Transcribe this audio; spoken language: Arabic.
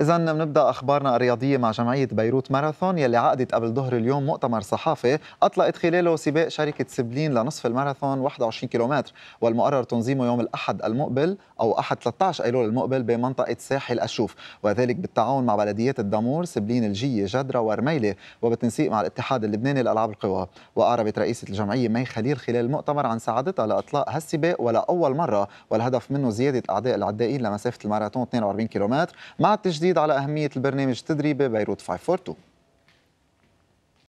إذا بنبدأ أخبارنا الرياضية مع جمعية بيروت ماراثون يلي عقدت قبل ظهر اليوم مؤتمر صحافي أطلقت خلاله سباق شركة سبلين لنصف الماراثون 21 كيلومتر والمقرر تنظيمه يوم الأحد المقبل أو أحد 13 أيلول المقبل بمنطقة ساحل أشوف وذلك بالتعاون مع بلديات الدمور سبلين الجية جدرة ورميلة وبالتنسيق مع الاتحاد اللبناني لألعاب القوى وأعربت رئيسة الجمعية مي خليل خلال المؤتمر عن سعادتها لإطلاق هالسباق ولاول مرة والهدف منه زيادة أعداء العدائين لمسافة الماراثون 42 كيلومتر مع التجديد المزيد على أهمية البرنامج التدريبي بيروت 542